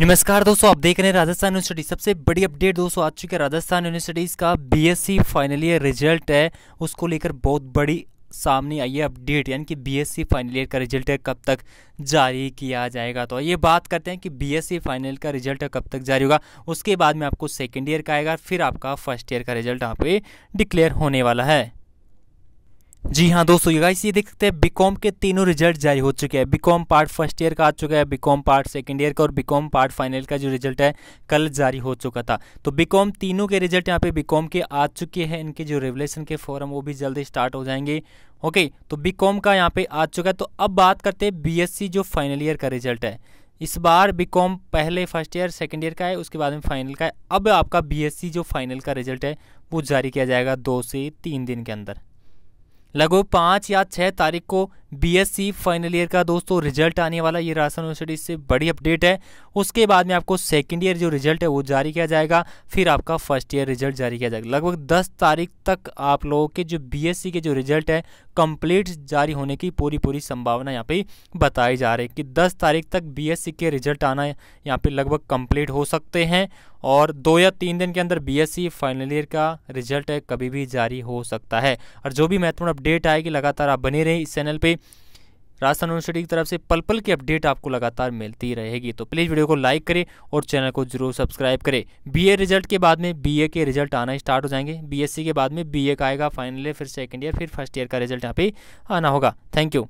नमस्कार दोस्तों आप देख रहे हैं राजस्थान यूनिवर्सिटी सबसे बड़ी अपडेट दोस्तों आ चुकी है राजस्थान यूनिवर्सिटीज़ का बीएससी फाइनल ईयर रिजल्ट है उसको लेकर बहुत बड़ी सामने आई है अपडेट यानी कि बीएससी फाइनल ईयर का रिजल्ट है कब तक जारी किया जाएगा तो ये बात करते हैं कि बीएससी फाइनल का रिजल्ट कब तक जारी होगा उसके बाद में आपको सेकेंड ईयर का आएगा फिर आपका फर्स्ट ईयर का रिजल्ट यहाँ पे डिक्लेयर होने वाला है जी हाँ दोस्तों ये गाइस ये देख सकते हैं बीकॉम के तीनों रिजल्ट जारी हो चुके हैं बीकॉम पार्ट फर्स्ट ईयर का आ चुका है बीकॉम पार्ट सेकंड ईयर का और बीकॉम पार्ट फाइनल का जो रिजल्ट है कल जारी हो चुका था तो बीकॉम तीनों के रिजल्ट यहाँ पे बीकॉम के आ चुके हैं इनके जो रेवलेशन के फॉरम वो भी जल्दी स्टार्ट हो जाएंगे ओके तो बीकॉम का यहाँ पे आ चुका है तो अब बात करते हैं बी जो फाइनल ईयर का रिजल्ट है इस बार बीकॉम पहले फर्स्ट ईयर सेकेंड ईयर का है उसके बाद में फाइनल का है अब आपका बी जो फाइनल का रिजल्ट है वो जारी किया जाएगा दो से तीन दिन के अंदर लगभग पाँच या छः तारीख को बीएससी फाइनल ईयर का दोस्तों रिजल्ट आने वाला ये राजस्थान यूनिवर्सिटी से बड़ी अपडेट है उसके बाद में आपको सेकेंड ईयर जो रिजल्ट है वो जारी किया जाएगा फिर आपका फर्स्ट ईयर रिजल्ट जारी किया जाएगा लगभग दस तारीख तक आप लोगों के जो बीएससी के जो रिजल्ट है कंप्लीट जारी होने की पूरी पूरी संभावना यहाँ पे बताई जा रही है कि दस तारीख तक बी के रिजल्ट आना यहाँ पे लगभग कंप्लीट हो सकते हैं और दो या तीन दिन के अंदर सी फाइनल ईयर का रिजल्ट है कभी भी जारी हो सकता है और जो भी महत्वपूर्ण अपडेट आएगी लगातार आप बने रहें इस चैनल पे राजस्थान यूनिवर्सिटी की तरफ से पल पल की अपडेट आपको लगातार मिलती रहेगी तो प्लीज़ वीडियो को लाइक करें और चैनल को जरूर सब्सक्राइब करें बीए रिजल्ट के बाद में बीए के रिजल्ट आना स्टार्ट हो जाएंगे बीएससी के बाद में बीए का आएगा फाइनल फिर सेकंड ईयर फिर फर्स्ट ईयर का रिजल्ट यहाँ पे आना होगा थैंक यू